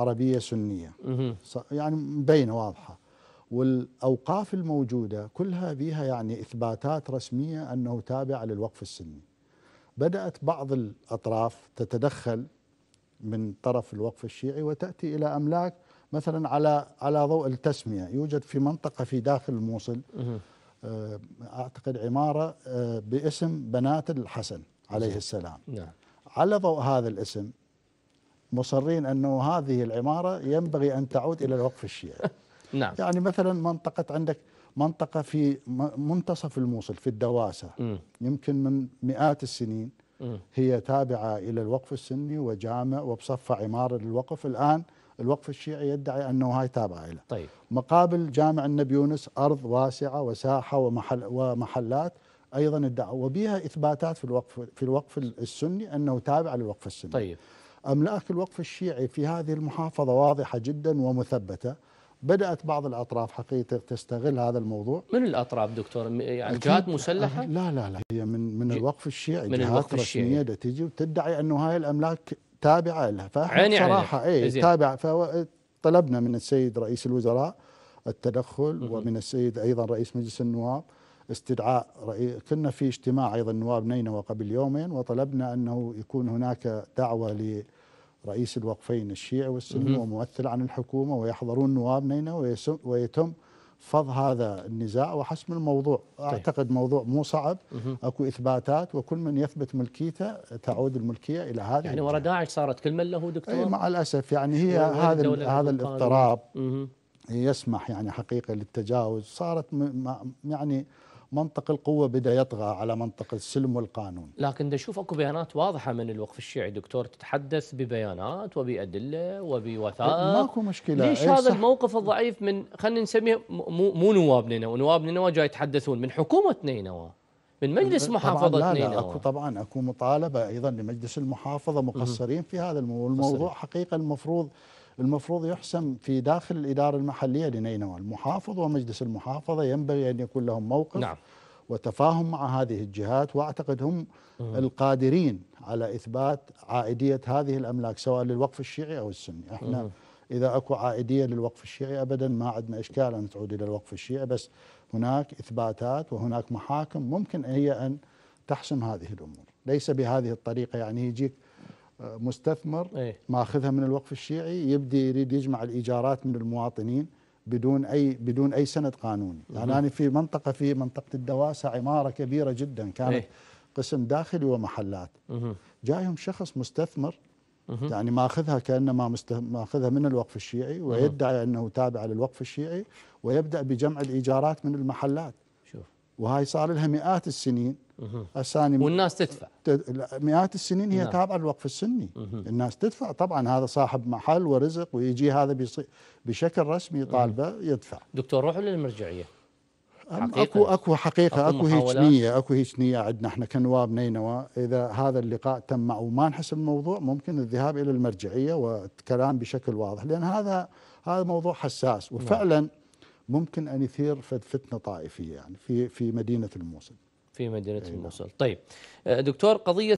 عربية سنية يعني مبينة واضحة والأوقاف الموجودة كلها بها يعني إثباتات رسمية أنه تابع للوقف السني بدأت بعض الأطراف تتدخل من طرف الوقف الشيعي وتأتي إلى أملاك مثلا على على ضوء التسمية يوجد في منطقة في داخل الموصل آه، أعتقد عمارة آه، باسم بنات الحسن عليه السلام نعم. على ضوء هذا الاسم مصرين أنه هذه العمارة ينبغي أن تعود إلى الوقف الشيعي نعم. يعني مثلا منطقة عندك منطقة في منتصف الموصل في الدواسة م. يمكن من مئات السنين م. هي تابعة إلى الوقف السني وجامع وبصفة عمارة للوقف الآن الوقف الشيعي يدعي أنه هاي تابعة له طيب. مقابل جامع النبي يونس أرض واسعة وساحة ومحل ومحلات أيضا ادعوا وبها إثباتات في الوقف في الوقف السني أنه تابع للوقف السني طيب أملاك الوقف الشيعي في هذه المحافظة واضحة جدا ومثبتة بدأت بعض الأطراف حقيقة تستغل هذا الموضوع من الأطراف دكتور يعني جهات مسلحة؟ لا لا لا هي من من الوقف الشيعي من جهات الوقف رسمية الشيعي. تجي وتدعي أنه هاي الأملاك تابعة لها فاحنا عيني. أي تابعة فطلبنا من السيد رئيس الوزراء التدخل ومن السيد أيضا رئيس مجلس النواب استدعاء كنا في اجتماع أيضا نواب نينوى قبل يومين وطلبنا أنه يكون هناك دعوة لرئيس الوقفين الشيعي والسني وممثل عن الحكومة ويحضرون نواب نينوى ويتم فض هذا النزاع وحسم الموضوع طيب. أعتقد موضوع مو صعب أكو إثباتات وكل من يثبت ملكيته تعود الملكية إلى هذه يعني ورا داعش صارت كل من له دكتور أي مع الأسف يعني هي هذا هذا الاضطراب يسمح يعني حقيقة للتجاوز صارت يعني منطق القوة بدأ يطغى على منطق السلم والقانون لكن نشوف أكو بيانات واضحة من الوقف الشيعي دكتور تتحدث ببيانات وبأدلة وبوثائق ماكو مشكلة ليش إيه، هذا الموقف الضعيف من خلينا نسميه مو, مو نواب نينوى نواب نينوى جاي يتحدثون من حكومة نينوى من مجلس محافظة لا لا أكو طبعا أكو مطالبة أيضا لمجلس المحافظة مقصرين في هذا الموضوع حقيقة المفروض المفروض يحسم في داخل الإدارة المحلية لنينوى المحافظ ومجلس المحافظة ينبغي أن يكون لهم موقف نعم. وتفاهم مع هذه الجهات واعتقد هم القادرين على اثبات عائديه هذه الاملاك سواء للوقف الشيعي او السني، احنا اذا اكو عائديه للوقف الشيعي ابدا ما عندنا اشكال ان تعود الى الوقف الشيعي بس هناك اثباتات وهناك محاكم ممكن هي ان تحسم هذه الامور، ليس بهذه الطريقه يعني يجيك مستثمر أي. ماخذها من الوقف الشيعي يبدي يريد يجمع الايجارات من المواطنين بدون اي بدون اي سند قانوني، يعني انا في منطقه في منطقه الدواسه عماره كبيره جدا كانت أي. قسم داخلي ومحلات. جايهم شخص مستثمر يعني ماخذها كانما مست... ماخذها من الوقف الشيعي ويدعي انه تابع للوقف الشيعي ويبدا بجمع الايجارات من المحلات. شوف وهاي صار لها مئات السنين الثاني والناس تدفع مئات السنين هي نعم. تابعه للوقف السني الناس تدفع طبعا هذا صاحب محل ورزق ويجي هذا بشكل رسمي طالبه يدفع دكتور روحوا للمرجعيه حقيقة. اكو اكو حقيقه اكو, أكو هيك نيه اكو هيك نيه عندنا احنا كنواب نينوى اذا هذا اللقاء تم او وما نحسب الموضوع ممكن الذهاب الى المرجعيه والكلام بشكل واضح لان هذا هذا موضوع حساس نعم. وفعلا ممكن ان يثير فتنه طائفيه يعني في في مدينه الموصل. في مدينة الموصل نعم. طيب آه، دكتور قضية